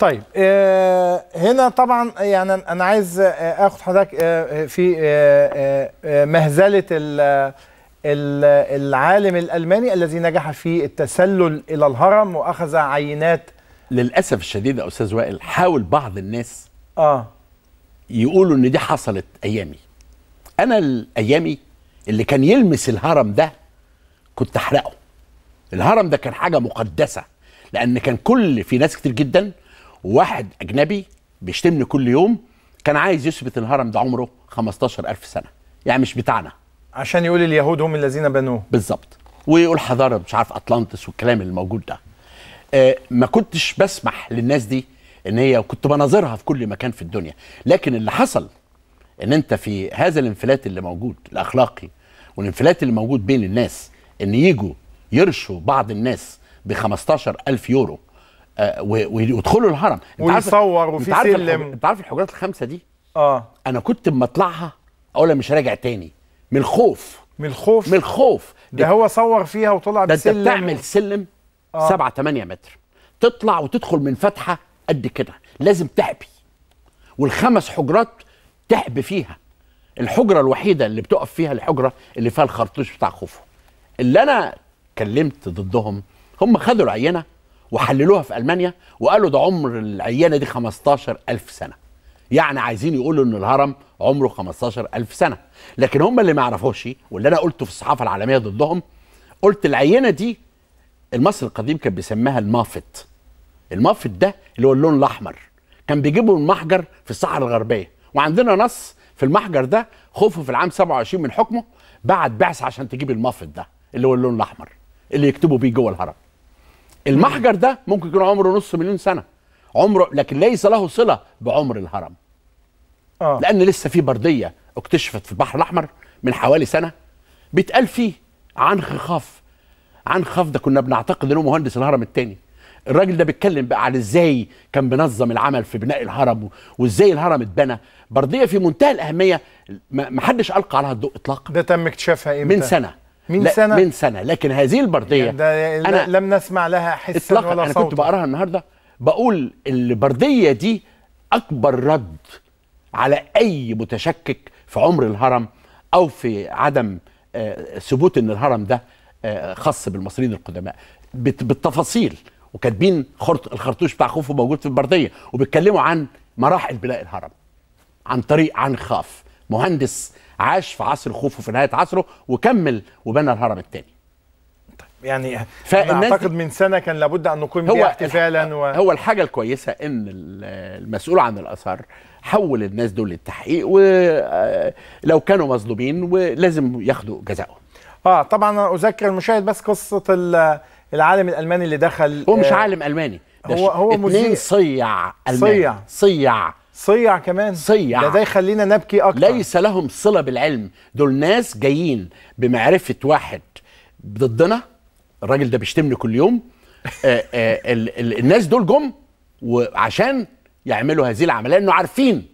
طيب آه، هنا طبعا يعني انا عايز آه، اخد حضرتك آه، في مهزله العالم الالماني الذي نجح في التسلل الى الهرم واخذ عينات للاسف الشديد يا استاذ وائل حاول بعض الناس اه يقولوا ان دي حصلت ايامي انا ايامي اللي كان يلمس الهرم ده كنت احرقه الهرم ده كان حاجه مقدسه لان كان كل في ناس كتير جدا واحد اجنبي بيشتمني كل يوم كان عايز يثبت ان الهرم ده عمره 15000 سنه يعني مش بتاعنا عشان يقول اليهود هم الذين بنوه بالظبط ويقول حضاره مش عارف اطلانتس والكلام الموجود ده آه ما كنتش بسمح للناس دي ان هي كنت بناظرها في كل مكان في الدنيا لكن اللي حصل ان انت في هذا الانفلات اللي موجود الاخلاقي والانفلات اللي موجود بين الناس ان يجوا يرشوا بعض الناس ب 15000 يورو آه، ويدخلوا الهرم ويصور وفي سلم انت عارف الحجرات الخمسه دي اه انا كنت اما اطلعها اقول مش راجع تاني من الخوف من الخوف من الخوف ده, ده هو صور فيها وطلع ده بسلم ده انت بتعمل سلم 7 آه. 8 متر تطلع وتدخل من فتحه قد كده لازم تحبي والخمس حجرات تحبي فيها الحجره الوحيده اللي بتقف فيها الحجره اللي فيها الخرطوش بتاع خوفه اللي انا كلمت ضدهم هم خدوا العينه وحللوها في المانيا وقالوا ده عمر العيانه دي 15000 سنه يعني عايزين يقولوا ان الهرم عمره 15000 سنه لكن هم اللي ما يعرفوش إيه، واللي انا قلته في الصحافه العالميه ضدهم قلت العينه دي المصري القديم كان بيسميها المافت المافت ده اللي هو اللون الاحمر كان بيجيبه من محجر في الصحراء الغربيه وعندنا نص في المحجر ده خوفه في العام 27 من حكمه بعت بعثه عشان تجيب المافت ده اللي هو اللون الاحمر اللي يكتبوا بيه جوه الهرم المحجر ده ممكن يكون عمره نص مليون سنه عمره لكن ليس له صله بعمر الهرم آه. لان لسه في برديه اكتشفت في البحر الاحمر من حوالي سنه بيتقال فيه عن خخاف عن خاف ده كنا بنعتقد انه مهندس الهرم الثاني الراجل ده بيتكلم بقى على ازاي كان بينظم العمل في بناء الهرم وازاي الهرم اتبنى برديه في منتهى الاهميه ما حدش القى عليها الضوء اطلاقا ده تم اكتشافها امتى من سنه من سنه من سنه لكن هذه البرديه يعني ده أنا لم نسمع لها حسا ولا صوت انا كنت بقراها النهارده بقول البرديه دي اكبر رد على اي متشكك في عمر الهرم او في عدم آه، ثبوت ان الهرم ده آه، خاص بالمصريين القدماء بالتفاصيل وكاتبين الخرطوش بتاع خوفو موجود في البرديه وبيتكلموا عن مراحل بناء الهرم عن طريق عن خاف مهندس عاش في عصر خوفو في نهايه عصره وكمل وبنى الهرم الثاني طيب. يعني انا اعتقد من سنه كان لابد ان نقيم بها احتفالا و... هو الحاجه الكويسه ان المسؤول عن الاثار حول الناس دول للتحقيق ولو آه، كانوا مظلومين ولازم ياخدوا جزاءهم اه طبعا انا اذكر المشاهد بس قصه العالم الالماني اللي دخل هو مش آه، عالم الماني هو هو مذيع صيع الماني صيع صيع صيع كمان صيع ده, ده يخلينا نبكي اكتر ليس لهم صله بالعلم دول ناس جايين بمعرفه واحد ضدنا الراجل ده بيشتمني كل يوم آآ آه، آآ آه، ال ال الناس دول جم وعشان يعملوا هذه العمليه لانه عارفين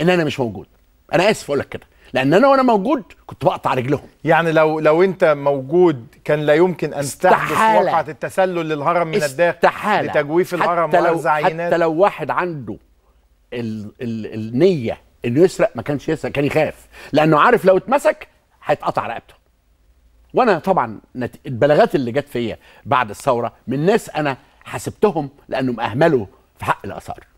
ان انا مش موجود انا اسف اقول لك كده لان انا وانا موجود كنت بقطع رجلهم يعني لو لو انت موجود كان لا يمكن ان تحدث واقعه التسلل للهرم من الداخل استحاله لتجويف الهرم حتى لو حتى لو واحد عنده ال ال النيه انه يسرق ما كانش يسرق كان يخاف لانه عارف لو اتمسك هيتقطع رقبته وانا طبعا نت... البلاغات اللي جت فيا بعد الثوره من ناس انا حسبتهم لانهم اهملوا في حق الاثار